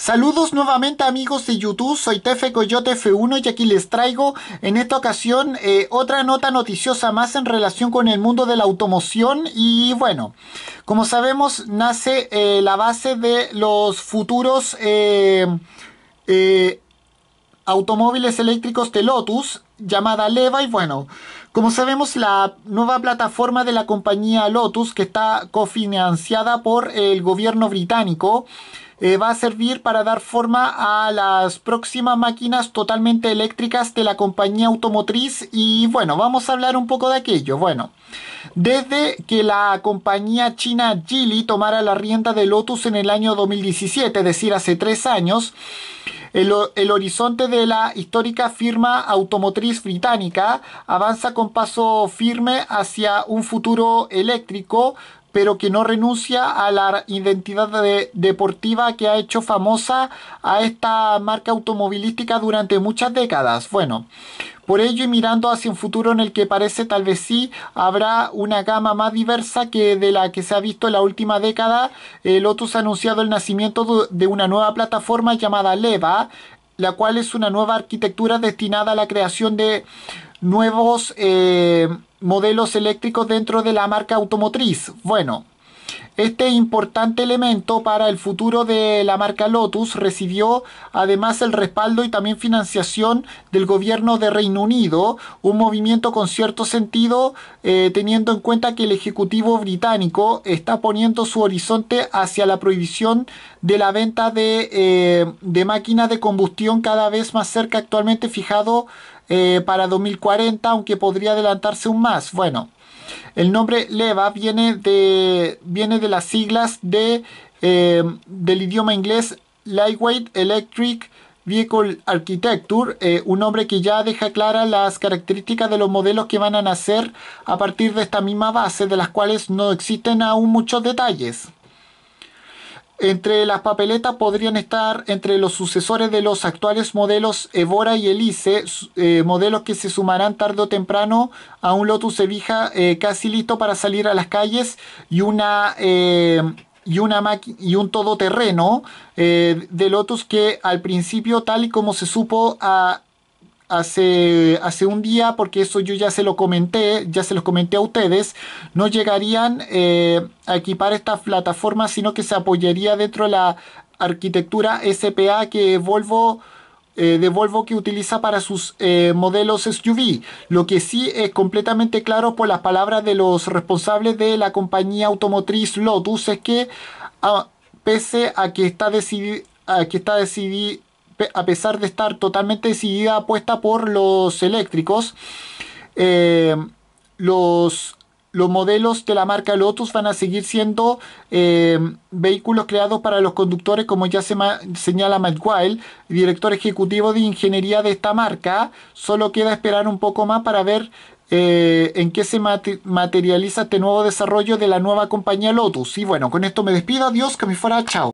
Saludos nuevamente amigos de YouTube, soy Tefe Coyote F1 y aquí les traigo en esta ocasión eh, otra nota noticiosa más en relación con el mundo de la automoción y bueno, como sabemos nace eh, la base de los futuros eh, automóviles eléctricos de Lotus llamada Leva y bueno, como sabemos la nueva plataforma de la compañía Lotus que está cofinanciada por el gobierno británico eh, va a servir para dar forma a las próximas máquinas totalmente eléctricas de la compañía automotriz y bueno, vamos a hablar un poco de aquello. Bueno, desde que la compañía china Geely tomara la rienda de Lotus en el año 2017, es decir, hace tres años, el, el, horizonte de la histórica firma automotriz británica avanza con paso firme hacia un futuro eléctrico pero que no renuncia a la identidad deportiva que ha hecho famosa a esta marca automovilística durante muchas décadas. Bueno, por ello y mirando hacia un futuro en el que parece tal vez sí habrá una gama más diversa que de la que se ha visto en la última década, el Lotus ha anunciado el nacimiento de una nueva plataforma llamada Leva, la cual es una nueva arquitectura destinada a la creación de nuevos eh, modelos eléctricos dentro de la marca automotriz. Bueno, este importante elemento para el futuro de la marca Lotus recibió además el respaldo y también financiación del gobierno de Reino Unido, un movimiento con cierto sentido eh, teniendo en cuenta que el Ejecutivo británico está poniendo su horizonte hacia la prohibición de la venta de, eh, máquinas de combustión cada vez más cerca actualmente fijado eh, para 2040, aunque podría adelantarse un más. Bueno. El nombre leva viene de, viene de las siglas eh, del idioma inglés Lightweight Electric Vehicle Architecture, eh, un nombre que ya deja clara las características de los modelos que van a nacer a partir de esta misma base, de las cuales no existen aún muchos detalles. Entre las papeletas podrían estar entre los sucesores de los actuales modelos Evora y Elise, eh, modelos que se sumarán tarde o temprano a un Lotus Evija eh, casi listo para salir a las calles y una eh, y, una y un todoterreno de Lotus que al principio, tal y como se supo a hace, hace un día, porque eso yo ya se lo comenté, ya se los comenté a ustedes, no llegarían eh, a equipar esta plataforma, sino que se apoyaría dentro de la arquitectura SPA que Volvo eh, de Volvo que utiliza para sus eh, modelos SUV. Lo que sí es completamente claro por las palabras de los responsables de la compañía automotriz Lotus es que ah, pese a que está, decidido a que está decidido a pesar de estar totalmente decidida apuesta por los eléctricos, eh, los, los modelos de la marca Lotus van a seguir siendo eh, vehículos creados para los conductores, como ya se señala Matt Wild, director ejecutivo de ingeniería de esta marca. Solo queda esperar un poco más para ver eh, en qué se materializa este nuevo desarrollo de la nueva compañía Lotus. Y bueno, con esto me despido. Adiós, que me fuera. Chao.